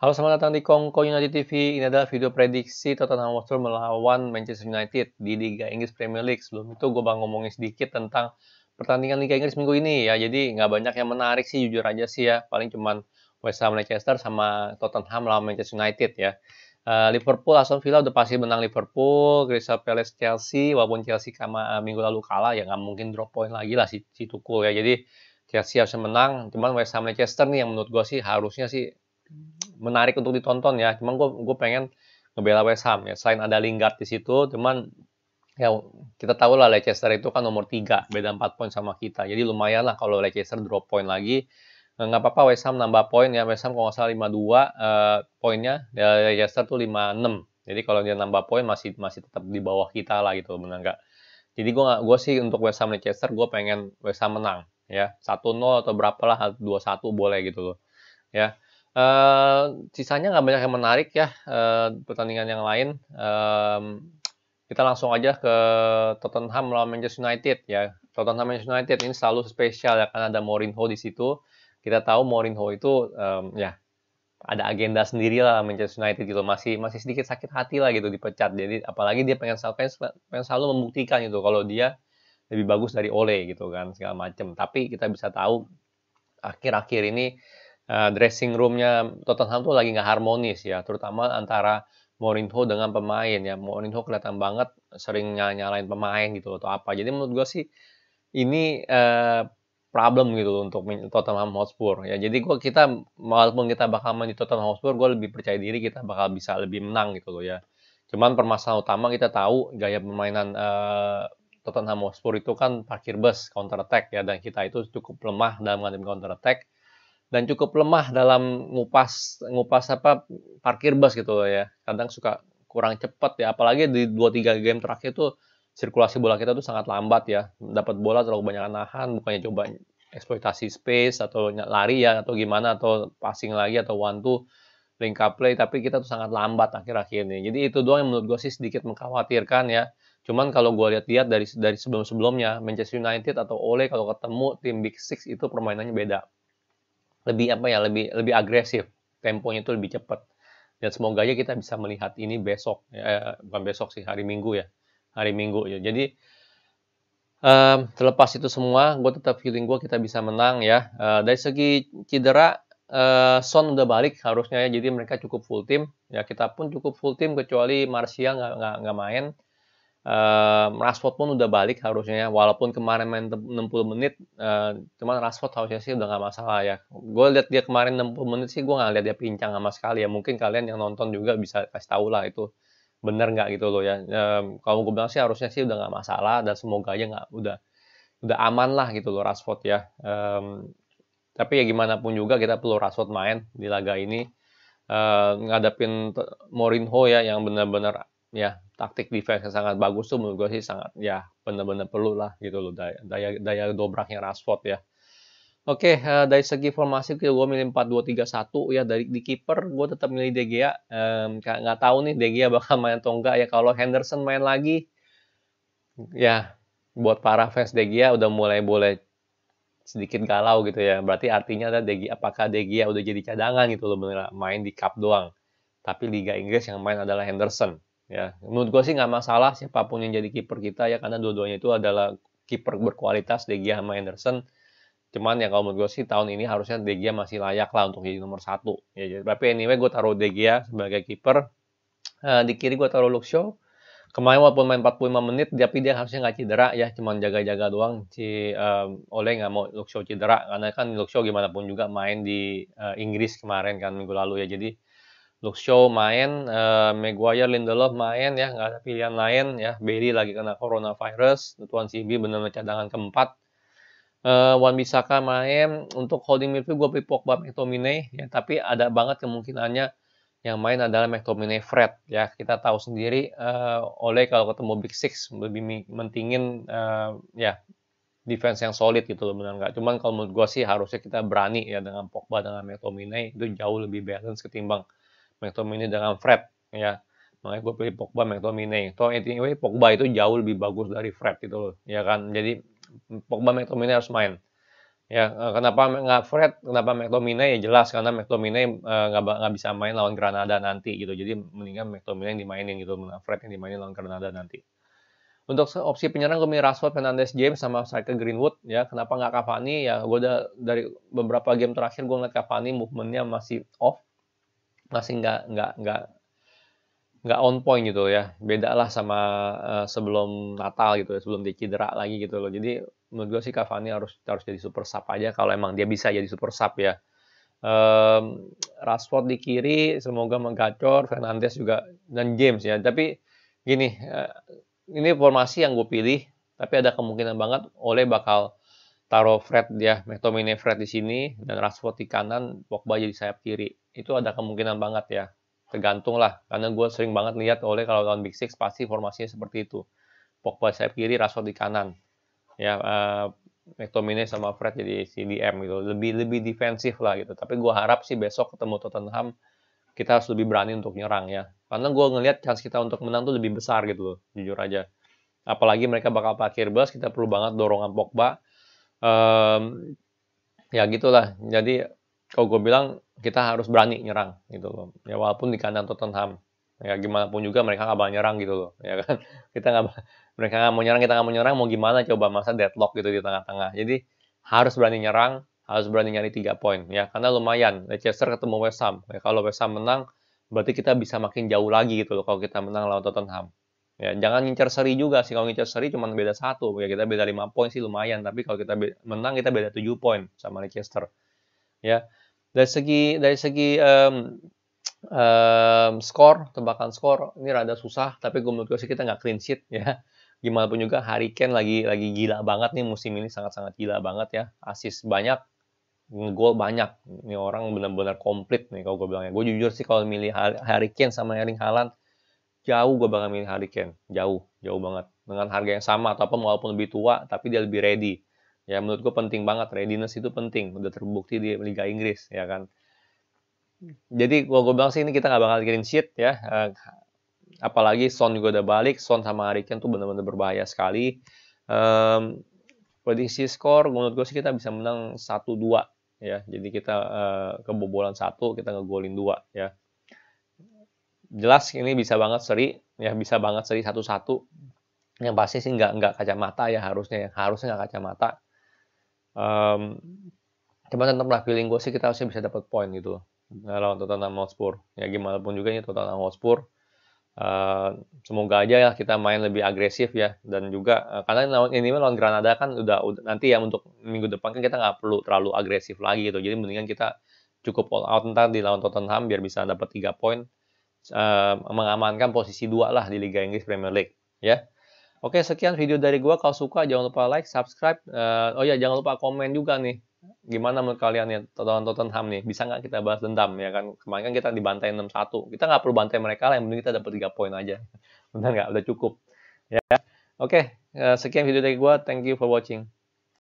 Halo, selamat datang di Kongko United TV. Ini adalah video prediksi Tottenham Hotspur melawan Manchester United di Liga Inggris Premier League. Sebelum itu, gue bakal ngomongin sedikit tentang pertandingan Liga Inggris minggu ini ya. Jadi nggak banyak yang menarik sih, jujur aja sih ya. Paling cuman West Ham Manchester sama Tottenham lawan Manchester United ya. Eh, Liverpool Aston Villa udah pasti menang Liverpool, Crystal Palace Chelsea walaupun Chelsea kama, eh, minggu lalu kalah ya nggak mungkin drop point lagi lah si, si Tukul ya. Jadi Chelsea harus menang, cuman West Ham Manchester nih yang menurut gue sih harusnya sih menarik untuk ditonton ya. Cuman gue gue pengen ngebela West Ham ya. Selain ada Lingard di situ, cuman ya kita tahu lah Leicester itu kan nomor tiga, beda empat poin sama kita. Jadi lumayan lah kalau Leicester drop poin lagi. Eh, nggak apa-apa West Ham nambah poin ya. West Ham kalau nggak salah 52 uh, eh, poinnya, ya, Leicester tuh enam. Jadi kalau dia nambah poin masih masih tetap di bawah kita lah gitu, benar nggak? Jadi gue gue sih untuk West Ham Leicester gue pengen West Ham menang ya satu nol atau berapalah lah 2-1 boleh gitu loh ya Uh, sisanya nggak banyak yang menarik ya uh, pertandingan yang lain. Um, kita langsung aja ke Tottenham melawan Manchester United ya. Tottenham Manchester United ini selalu spesial ya karena ada Mourinho di situ. Kita tahu Mourinho itu um, ya ada agenda sendiri lah Manchester United gitu masih masih sedikit sakit hati lah gitu dipecat jadi apalagi dia pengen selalu pengen selalu membuktikan gitu kalau dia lebih bagus dari Ole gitu kan segala macam tapi kita bisa tahu akhir-akhir ini Eh, dressing roomnya Tottenham tuh lagi nggak harmonis ya, terutama antara Mourinho dengan pemain ya. Mourinho kelihatan banget sering nyalain pemain gitu atau apa. Jadi menurut gue sih ini uh, problem gitu loh untuk Tottenham Hotspur ya. Jadi gua kita walaupun kita bakal main di Tottenham Hotspur, gue lebih percaya diri kita bakal bisa lebih menang gitu loh ya. Cuman permasalahan utama kita tahu gaya permainan uh, Tottenham Hotspur itu kan parkir bus counter attack ya dan kita itu cukup lemah dalam menghadapi counter attack dan cukup lemah dalam ngupas ngupas apa parkir bus gitu ya. Kadang suka kurang cepat ya, apalagi di 2 3 game terakhir tuh sirkulasi bola kita tuh sangat lambat ya. Dapat bola terlalu banyak nahan, bukannya coba eksploitasi space atau lari ya atau gimana atau passing lagi atau one two link up play tapi kita tuh sangat lambat akhir-akhir ini. Jadi itu doang yang menurut gue sih sedikit mengkhawatirkan ya. Cuman kalau gue lihat-lihat dari dari sebelum-sebelumnya Manchester United atau Ole kalau ketemu tim Big Six itu permainannya beda lebih apa ya lebih lebih agresif temponya itu lebih cepat dan semoga aja kita bisa melihat ini besok ya, eh, bukan besok sih hari Minggu ya hari Minggu ya jadi um, terlepas itu semua gue tetap feeling gue kita bisa menang ya uh, dari segi cedera uh, Son udah balik harusnya ya jadi mereka cukup full team. ya kita pun cukup full team kecuali Martial nggak nggak main um, Rashford pun udah balik harusnya walaupun kemarin main 60 menit uh, cuman Rashford harusnya sih udah gak masalah ya gue lihat dia kemarin 60 menit sih gue gak lihat dia pincang sama sekali ya mungkin kalian yang nonton juga bisa kasih tau lah itu bener gak gitu loh ya um, kalau gue bilang sih harusnya sih udah gak masalah dan semoga aja gak udah udah aman lah gitu loh Rashford ya um, tapi ya gimana pun juga kita perlu Rashford main di laga ini uh, ngadapin Morinho ya yang benar-benar ya taktik defense yang sangat bagus tuh menurut gue sih sangat ya benar-benar perlu lah gitu loh daya daya, daya dobraknya Rashford ya. Oke, okay, uh, eh, dari segi formasi kita gue milih 4-2-3-1 ya dari di kiper gue tetap milih De Gea. Um, nggak tahu nih De Gea bakal main atau enggak ya kalau Henderson main lagi ya buat para fans De Gea udah mulai boleh sedikit galau gitu ya. Berarti artinya ada De Gea, apakah De Gea udah jadi cadangan gitu loh main di cup doang. Tapi Liga Inggris yang main adalah Henderson ya menurut gue sih nggak masalah siapapun yang jadi kiper kita ya karena dua-duanya itu adalah kiper berkualitas De Gea sama Anderson cuman ya kalau menurut gue sih tahun ini harusnya De Gea masih layak lah untuk jadi nomor satu ya, ya tapi anyway gue taruh De Gea sebagai kiper uh, di kiri gue taruh Luxio kemarin walaupun main 45 menit tapi dia harusnya nggak cedera ya cuman jaga-jaga doang si um, oleh nggak mau Luxio cedera karena kan Luxio gimana pun juga main di uh, Inggris kemarin kan minggu lalu ya jadi Luke Shaw main, uh, Maguire, Lindelof main ya, nggak ada pilihan lain ya. Bailey lagi kena coronavirus, Tuan Sibi benar-benar cadangan keempat. Uh, Wan Bisaka main untuk holding midfield gue pilih Pogba McTominay ya tapi ada banget kemungkinannya yang main adalah McTominay Fred ya kita tahu sendiri uh, eh, oleh kalau ketemu Big Six lebih mentingin uh, ya defense yang solid gitu loh benar nggak cuman kalau menurut gue sih harusnya kita berani ya dengan Pogba dengan McTominay itu jauh lebih balance ketimbang McTominay dengan Fred ya makanya gue pilih Pogba McTominay so anyway Pogba itu jauh lebih bagus dari Fred itu loh ya kan jadi Pogba McTominay harus main ya eh, kenapa nggak Fred kenapa McTominay ya jelas karena McTominay eh, nggak uh, bisa main lawan Granada nanti gitu jadi mendingan McTominay yang dimainin gitu Fred yang dimainin lawan Granada nanti untuk opsi penyerang gue milih Rashford, Fernandes, James sama Saka Greenwood ya. Kenapa nggak Cavani? Ya gue udah dari beberapa game terakhir gue ngeliat Cavani movementnya masih off masih nggak nggak nggak nggak on point gitu ya beda lah sama uh, sebelum Natal gitu ya sebelum dia lagi gitu loh jadi menurut gue sih Cavani harus harus jadi super sub aja kalau emang dia bisa jadi super sub ya um, Rashford di kiri semoga menggacor Fernandes juga dan James ya tapi gini uh, ini formasi yang gue pilih tapi ada kemungkinan banget oleh bakal taruh Fred ya McTominay Fred di sini dan Rashford di kanan Pogba jadi sayap kiri itu ada kemungkinan banget ya tergantung lah karena gue sering banget lihat oleh kalau lawan Big Six pasti formasinya seperti itu Pogba sayap kiri Rashford di kanan ya uh, McTominay sama Fred jadi CDM gitu lebih lebih defensif lah gitu tapi gue harap sih besok ketemu Tottenham kita harus lebih berani untuk nyerang ya karena gue ngelihat chance kita untuk menang tuh lebih besar gitu loh jujur aja apalagi mereka bakal parkir bus kita perlu banget dorongan Pogba um, ya gitulah jadi kalau gue bilang kita harus berani nyerang gitu loh ya walaupun di kandang Tottenham ya gimana pun juga mereka nggak bakal nyerang gitu loh ya kan kita nggak mereka nggak mau nyerang kita nggak mau nyerang mau gimana coba masa deadlock gitu di tengah-tengah jadi harus berani nyerang harus berani nyari tiga poin ya karena lumayan Leicester ketemu West Ham ya, kalau West Ham menang berarti kita bisa makin jauh lagi gitu loh kalau kita menang lawan Tottenham ya jangan ngincer seri juga sih kalau ngincer seri cuma beda satu ya kita beda lima poin sih lumayan tapi kalau kita menang kita beda tujuh poin sama Leicester ya dari segi dari segi um, um, skor tebakan skor ini rada susah tapi gue menurut gue sih kita nggak clean sheet ya gimana pun juga Hurricane lagi lagi gila banget nih musim ini sangat-sangat gila banget ya asis banyak gol banyak ini orang benar-benar komplit nih kalau gue bilangnya gue jujur sih kalau milih Hurricane sama Erling Haaland jauh gue bakal milih Hurricane jauh jauh banget dengan harga yang sama ataupun walaupun lebih tua tapi dia lebih ready ya menurut gue penting banget readiness itu penting udah terbukti di Liga Inggris ya kan jadi kalau gue bilang sih ini kita nggak bakal kirim sheet ya eh, apalagi Son juga udah balik Son sama Harry Kane tuh benar-benar berbahaya sekali um, prediksi skor menurut gue sih kita bisa menang 1-2 ya jadi kita uh, kebobolan satu kita ngegolin dua ya jelas ini bisa banget seri ya bisa banget seri satu-satu yang pasti sih nggak nggak kacamata ya harusnya harusnya nggak kacamata um, cuman tetaplah feeling gue sih kita harusnya bisa dapat poin gitu nah, lawan Tottenham Hotspur ya gimana pun juga ini Tottenham Hotspur uh, semoga aja ya kita main lebih agresif ya dan juga uh, karena lawan ini lawan Granada kan udah, udah nanti ya untuk minggu depan kan kita nggak perlu terlalu agresif lagi gitu jadi mendingan kita cukup all out ntar di lawan Tottenham biar bisa dapat 3 poin uh, mengamankan posisi 2 lah di Liga Inggris Premier League ya Oke, sekian video dari gua. Kalau suka jangan lupa like, subscribe. Uh, oh ya, jangan lupa komen juga nih. Gimana menurut kalian ya Tottenham Tottenham nih? Bisa nggak kita bahas dendam ya kan? Kemarin kan kita dibantai 6-1. Kita nggak perlu bantai mereka lah, yang penting kita dapat 3 poin aja. Benar nggak? Udah cukup. Ya. Oke, uh, sekian video dari gua. Thank you for watching.